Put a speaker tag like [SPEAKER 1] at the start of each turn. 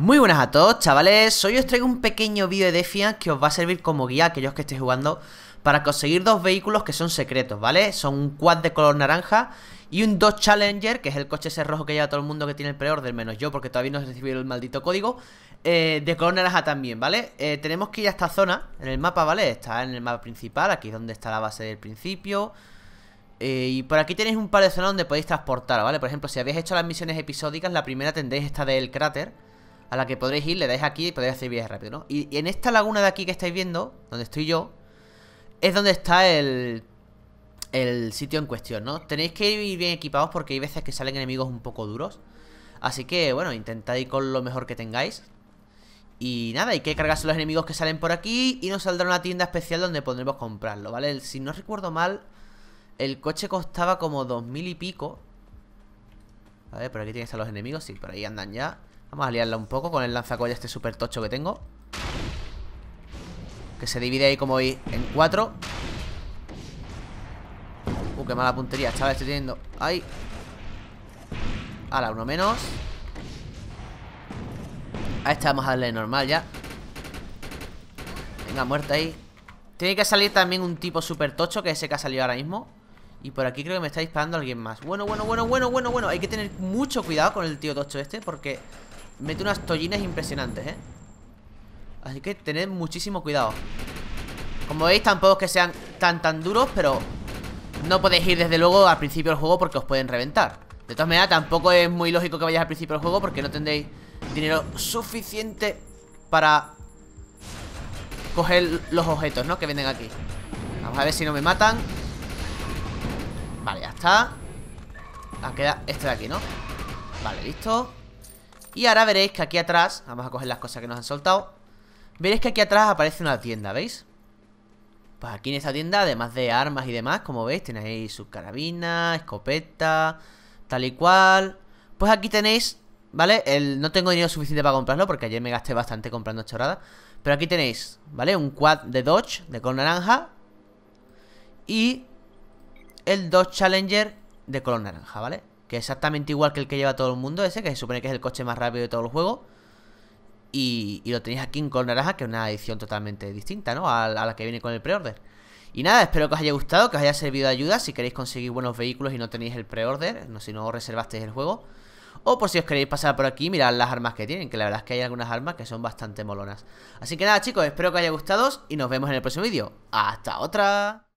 [SPEAKER 1] Muy buenas a todos chavales, hoy os traigo un pequeño video de Defiant que os va a servir como guía a aquellos que estéis jugando para conseguir dos vehículos que son secretos, ¿vale? Son un quad de color naranja y un Dodge Challenger, que es el coche ese rojo que lleva todo el mundo que tiene el peor, del menos yo porque todavía no he recibido el maldito código, eh, de color naranja también, ¿vale? Eh, tenemos que ir a esta zona, en el mapa, ¿vale? Está en el mapa principal, aquí es donde está la base del principio... Eh, y por aquí tenéis un par de zonas donde podéis transportar, ¿vale? Por ejemplo, si habéis hecho las misiones episódicas, la primera tendréis esta del cráter, a la que podréis ir, le dais aquí y podéis hacer viajes rápido, ¿no? Y, en esta laguna de aquí que estáis viendo, donde estoy yo, es donde está el, el sitio en cuestión, ¿no? Tenéis que ir bien equipados porque hay veces que salen enemigos un poco duros. Así que, bueno, intentad ir con lo mejor que tengáis. Y nada, hay que cargarse los enemigos que salen por aquí y nos saldrá una tienda especial donde podremos comprarlo, ¿vale? si no recuerdo mal, el coche costaba como dos mil y pico. A ver, por aquí tienen que estar los enemigos, sí, por ahí andan ya. Vamos a liarla un poco con el lanzacolla este super tocho que tengo. Que se divide ahí como hoy en cuatro. Uh, qué mala puntería, chaval, estoy teniendo. Ahí. Ahora, uno menos. A esta vamos a darle normal ya. Venga, muerta ahí. Tiene que salir también un tipo super tocho, que es ese que ha salido ahora mismo. Y por aquí creo que me está disparando alguien más. Bueno, bueno, bueno, bueno, bueno, bueno. Hay que tener mucho cuidado con el tío tocho este, porque mete unas tollines impresionantes, ¿eh? Así que tened muchísimo cuidado Como veis, tampoco es que sean tan tan duros Pero no podéis ir desde luego al principio del juego porque os pueden reventar De todas maneras, tampoco es muy lógico que vayáis al principio del juego Porque no tendréis dinero suficiente para coger los objetos, ¿no? Que venden aquí Vamos a ver si no me matan Vale, ya está Ah, queda este de aquí, ¿no? Vale, listo y ahora veréis que aquí atrás, vamos a coger las cosas que nos han soltado Veréis que aquí atrás aparece una tienda, ¿veis? Pues aquí en esa tienda, además de armas y demás, como veis, tenéis sus carabinas, escopeta, tal y cual Pues aquí tenéis, ¿vale? El, no tengo dinero suficiente para comprarlo porque ayer me gasté bastante comprando chorrada Pero aquí tenéis, ¿vale? Un quad de Dodge de color naranja Y el Dodge Challenger de color naranja, ¿vale? que es exactamente igual que el que lleva todo el mundo, ese que se supone que es el coche más rápido de todo el juego. Y, lo tenéis aquí en color naranja, que es una edición totalmente distinta, ¿no? A, la que viene con el pre-order. Y nada, espero que os haya gustado, que os haya servido de ayuda si queréis conseguir buenos vehículos y no tenéis el pre-order, no, si no reservasteis el juego. O por si os queréis pasar por aquí, mirad las armas que tienen, que la verdad es que hay algunas armas que son bastante molonas. Así que nada chicos, espero que os haya gustado y nos vemos en el próximo vídeo. ¡Hasta otra!